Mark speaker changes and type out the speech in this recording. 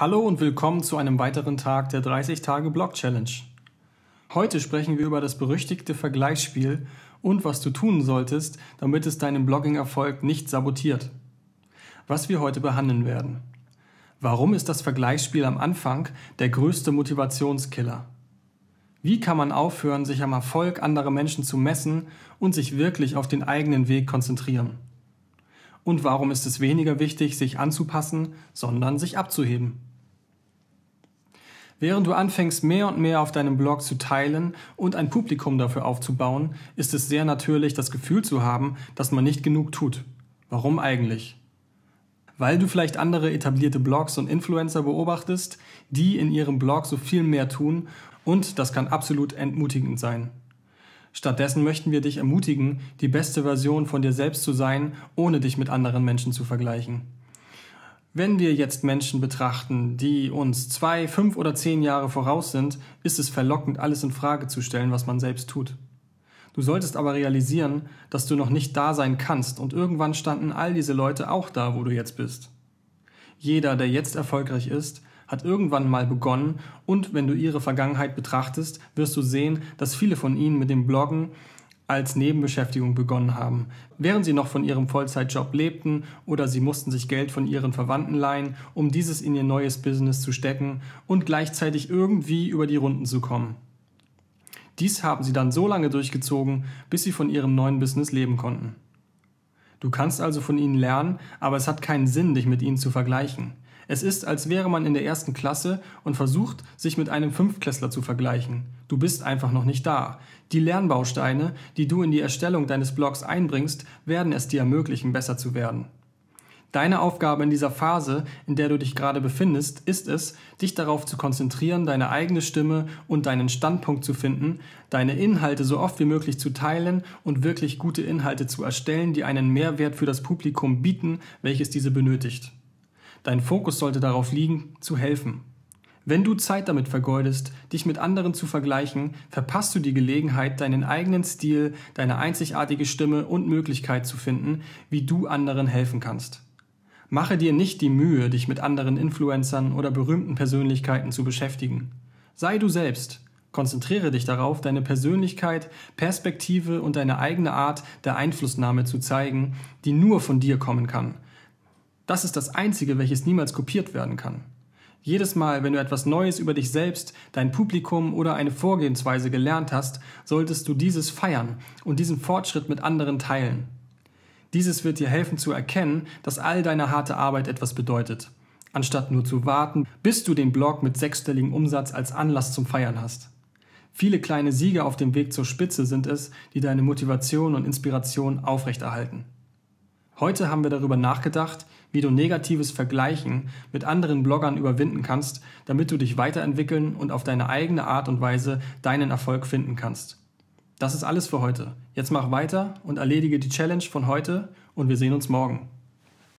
Speaker 1: Hallo und willkommen zu einem weiteren Tag der 30 Tage Block Challenge. Heute sprechen wir über das berüchtigte Vergleichsspiel und was du tun solltest, damit es deinen Blogging-Erfolg nicht sabotiert. Was wir heute behandeln werden. Warum ist das Vergleichsspiel am Anfang der größte Motivationskiller? Wie kann man aufhören, sich am Erfolg anderer Menschen zu messen und sich wirklich auf den eigenen Weg konzentrieren? Und warum ist es weniger wichtig, sich anzupassen, sondern sich abzuheben? Während du anfängst, mehr und mehr auf deinem Blog zu teilen und ein Publikum dafür aufzubauen, ist es sehr natürlich, das Gefühl zu haben, dass man nicht genug tut. Warum eigentlich? Weil du vielleicht andere etablierte Blogs und Influencer beobachtest, die in ihrem Blog so viel mehr tun und das kann absolut entmutigend sein. Stattdessen möchten wir dich ermutigen, die beste Version von dir selbst zu sein, ohne dich mit anderen Menschen zu vergleichen. Wenn wir jetzt Menschen betrachten, die uns zwei, fünf oder zehn Jahre voraus sind, ist es verlockend, alles in Frage zu stellen, was man selbst tut. Du solltest aber realisieren, dass du noch nicht da sein kannst und irgendwann standen all diese Leute auch da, wo du jetzt bist. Jeder, der jetzt erfolgreich ist, hat irgendwann mal begonnen und wenn du ihre Vergangenheit betrachtest, wirst du sehen, dass viele von ihnen mit dem Bloggen als Nebenbeschäftigung begonnen haben. Während sie noch von ihrem Vollzeitjob lebten oder sie mussten sich Geld von ihren Verwandten leihen, um dieses in ihr neues Business zu stecken und gleichzeitig irgendwie über die Runden zu kommen. Dies haben sie dann so lange durchgezogen, bis sie von ihrem neuen Business leben konnten. Du kannst also von ihnen lernen, aber es hat keinen Sinn, dich mit ihnen zu vergleichen. Es ist, als wäre man in der ersten Klasse und versucht, sich mit einem Fünftklässler zu vergleichen. Du bist einfach noch nicht da. Die Lernbausteine, die du in die Erstellung deines Blogs einbringst, werden es dir ermöglichen, besser zu werden. Deine Aufgabe in dieser Phase, in der du dich gerade befindest, ist es, dich darauf zu konzentrieren, deine eigene Stimme und deinen Standpunkt zu finden, deine Inhalte so oft wie möglich zu teilen und wirklich gute Inhalte zu erstellen, die einen Mehrwert für das Publikum bieten, welches diese benötigt. Dein Fokus sollte darauf liegen, zu helfen. Wenn du Zeit damit vergeudest, dich mit anderen zu vergleichen, verpasst du die Gelegenheit, deinen eigenen Stil, deine einzigartige Stimme und Möglichkeit zu finden, wie du anderen helfen kannst. Mache dir nicht die Mühe, dich mit anderen Influencern oder berühmten Persönlichkeiten zu beschäftigen. Sei du selbst. Konzentriere dich darauf, deine Persönlichkeit, Perspektive und deine eigene Art der Einflussnahme zu zeigen, die nur von dir kommen kann – das ist das Einzige, welches niemals kopiert werden kann. Jedes Mal, wenn du etwas Neues über dich selbst, dein Publikum oder eine Vorgehensweise gelernt hast, solltest du dieses feiern und diesen Fortschritt mit anderen teilen. Dieses wird dir helfen zu erkennen, dass all deine harte Arbeit etwas bedeutet, anstatt nur zu warten, bis du den Blog mit sechsstelligem Umsatz als Anlass zum Feiern hast. Viele kleine Siege auf dem Weg zur Spitze sind es, die deine Motivation und Inspiration aufrechterhalten. Heute haben wir darüber nachgedacht, wie du negatives Vergleichen mit anderen Bloggern überwinden kannst, damit du dich weiterentwickeln und auf deine eigene Art und Weise deinen Erfolg finden kannst. Das ist alles für heute. Jetzt mach weiter und erledige die Challenge von heute und wir sehen uns morgen.